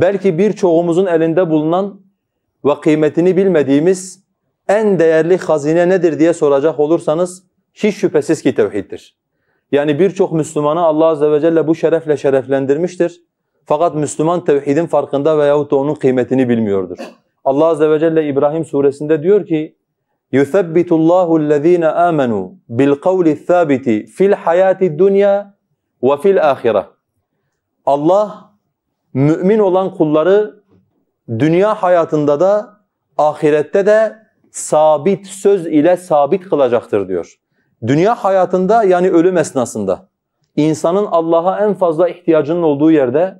belki birçoğumuzun elinde bulunan ve kıymetini bilmediğimiz en değerli hazine nedir diye soracak olursanız hiç şüphesiz ki tevhiddir. Yani birçok Müslümanı Allah azze ve celle bu şerefle şereflendirmiştir. Fakat Müslüman tevhidin farkında veyahut da onun kıymetini bilmiyordur. Allah azze ve celle İbrahim suresinde diyor ki: يُثَبِّتُ اللّٰهُ الَّذ۪ينَ آمَنُوا بِالْقَوْلِ الثَّابِتِ فِي الْحَيَاةِ الدُّنْيَا وَفِي الْآخِرَةِ Allah mümin olan kulları dünya hayatında da ahirette de sabit söz ile sabit kılacaktır diyor. Dünya hayatında yani ölüm esnasında insanın Allah'a en fazla ihtiyacının olduğu yerde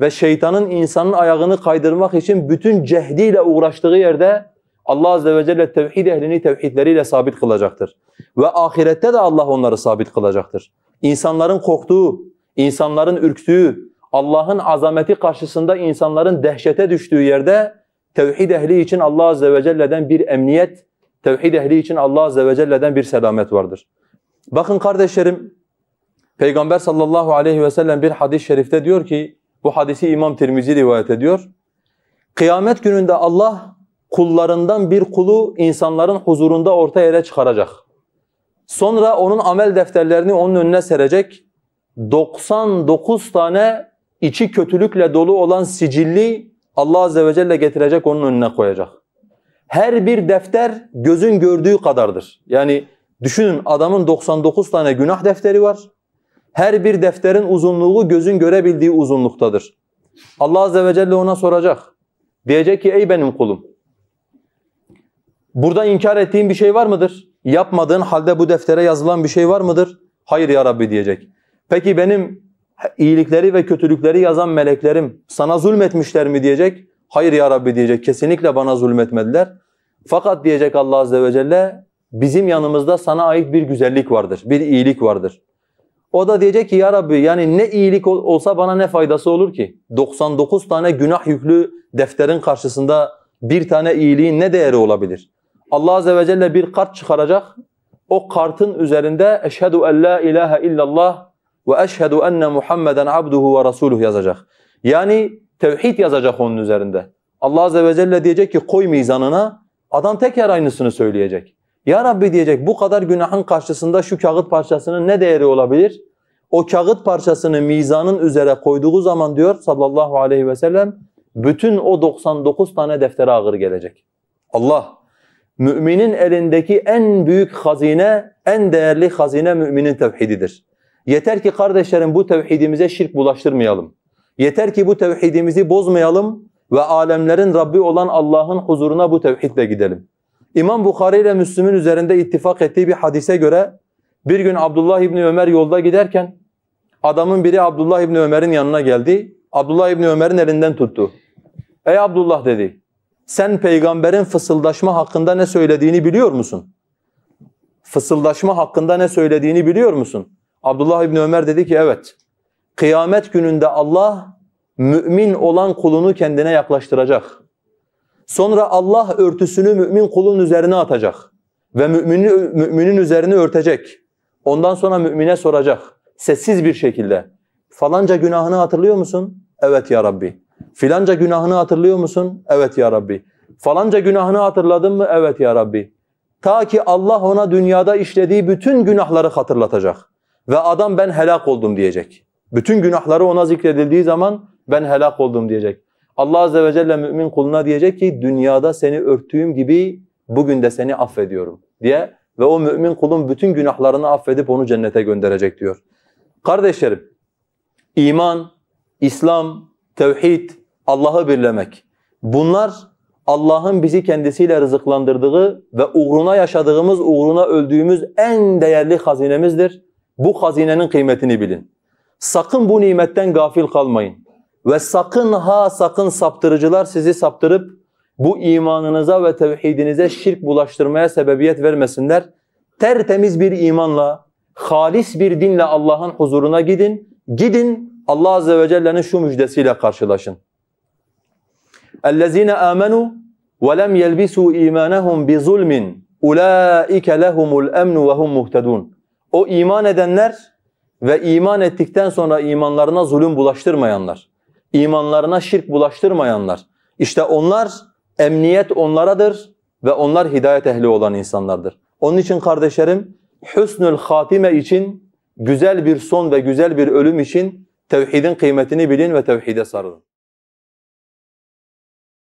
ve şeytanın insanın ayağını kaydırmak için bütün cehdiyle uğraştığı yerde Allah azze ve celle tevhid ehlini tevhidleriyle sabit kılacaktır. Ve ahirette de Allah onları sabit kılacaktır. İnsanların korktuğu, insanların ürktüğü, Allah'ın azameti karşısında insanların dehşete düştüğü yerde tevhid ehli için Allah azze ve celle'den bir emniyet, tevhid ehli için Allah azze ve celle'den bir selamet vardır. Bakın kardeşlerim Peygamber sallallahu aleyhi ve sellem bir hadis-i şerifte diyor ki bu hadisi İmam Tirmizi rivayet ediyor. Kıyamet gününde Allah kullarından bir kulu insanların huzurunda orta yere çıkaracak. Sonra onun amel defterlerini onun önüne serecek. 99 tane içi kötülükle dolu olan sicilli Allah Azze ve Celle getirecek onun önüne koyacak. Her bir defter gözün gördüğü kadardır. Yani düşünün adamın 99 tane günah defteri var. Her bir defterin uzunluğu gözün görebildiği uzunluktadır. Allah Azze ve Celle ona soracak. Diyecek ki ey benim kulum. Burada inkar ettiğin bir şey var mıdır? Yapmadığın halde bu deftere yazılan bir şey var mıdır? Hayır ya Rabbi diyecek. Peki benim iyilikleri ve kötülükleri yazan meleklerim sana zulmetmişler mi diyecek. Hayır ya Rabbi diyecek. Kesinlikle bana zulmetmediler. Fakat diyecek Allah azze ve celle bizim yanımızda sana ait bir güzellik vardır, bir iyilik vardır. O da diyecek ki ya Rabbi yani ne iyilik olsa bana ne faydası olur ki? 99 tane günah yüklü defterin karşısında bir tane iyiliğin ne değeri olabilir? Allah azze ve celle bir kart çıkaracak. O kartın üzerinde eşhedü en la ilahe illallah ve eşhedü enne Muhammeden abduhu ve rasuluh yazacak. Yani tevhid yazacak onun üzerinde. Allah azze ve celle diyecek ki koy mizanına. Adam tekrar aynısını söyleyecek. Ya Rabbi diyecek bu kadar günahın karşısında şu kağıt parçasının ne değeri olabilir? O kağıt parçasını mizanın üzere koyduğu zaman diyor sallallahu aleyhi ve sellem bütün o 99 tane deftere ağır gelecek. Allah müminin elindeki en büyük hazine, en değerli hazine müminin tevhididir. Yeter ki kardeşlerim bu tevhidimize şirk bulaştırmayalım. Yeter ki bu tevhidimizi bozmayalım ve alemlerin Rabbi olan Allah'ın huzuruna bu tevhidle gidelim. İmam Bukhari ile Müslüm'ün üzerinde ittifak ettiği bir hadise göre bir gün Abdullah İbni Ömer yolda giderken adamın biri Abdullah İbni Ömer'in yanına geldi. Abdullah İbni Ömer'in elinden tuttu. Ey Abdullah dedi, sen peygamberin fısıldaşma hakkında ne söylediğini biliyor musun? Fısıldaşma hakkında ne söylediğini biliyor musun? Abdullah İbni Ömer dedi ki evet kıyamet gününde Allah mümin olan kulunu kendine yaklaştıracak. Sonra Allah örtüsünü mümin kulun üzerine atacak ve mümini, müminin üzerine örtecek. Ondan sonra mümine soracak sessiz bir şekilde. Falanca günahını hatırlıyor musun? Evet ya Rabbi. Filanca günahını hatırlıyor musun? Evet ya Rabbi. Falanca günahını hatırladın mı? Evet ya Rabbi. Ta ki Allah ona dünyada işlediği bütün günahları hatırlatacak. Ve adam ben helak oldum diyecek. Bütün günahları ona zikredildiği zaman ben helak oldum diyecek. Allah azze ve celle mümin kuluna diyecek ki dünyada seni örttüğüm gibi bugün de seni affediyorum diye ve o mümin kulun bütün günahlarını affedip onu cennete gönderecek diyor. Kardeşlerim, iman, İslam, tevhid, Allah'ı birlemek. Bunlar Allah'ın bizi kendisiyle rızıklandırdığı ve uğruna yaşadığımız, uğruna öldüğümüz en değerli hazinemizdir. Bu hazinenin kıymetini bilin. Sakın bu nimetten gafil kalmayın. Ve sakın ha sakın saptırıcılar sizi saptırıp bu imanınıza ve tevhidinize şirk bulaştırmaya sebebiyet vermesinler. Tertemiz bir imanla, halis bir dinle Allah'ın huzuruna gidin. Gidin Allah Azze ve Celle'nin şu müjdesiyle karşılaşın. اَلَّذ۪ينَ آمَنُوا وَلَمْ يَلْبِسُوا اِيمَانَهُمْ بِظُلْمٍ اُولَٰئِكَ لَهُمُ الْأَمْنُ وَهُمْ مُهْتَدُونَ o iman edenler ve iman ettikten sonra imanlarına zulüm bulaştırmayanlar, imanlarına şirk bulaştırmayanlar. İşte onlar emniyet onlaradır ve onlar hidayet ehli olan insanlardır. Onun için kardeşlerim hüsnül hatime için güzel bir son ve güzel bir ölüm için tevhidin kıymetini bilin ve tevhide sarılın.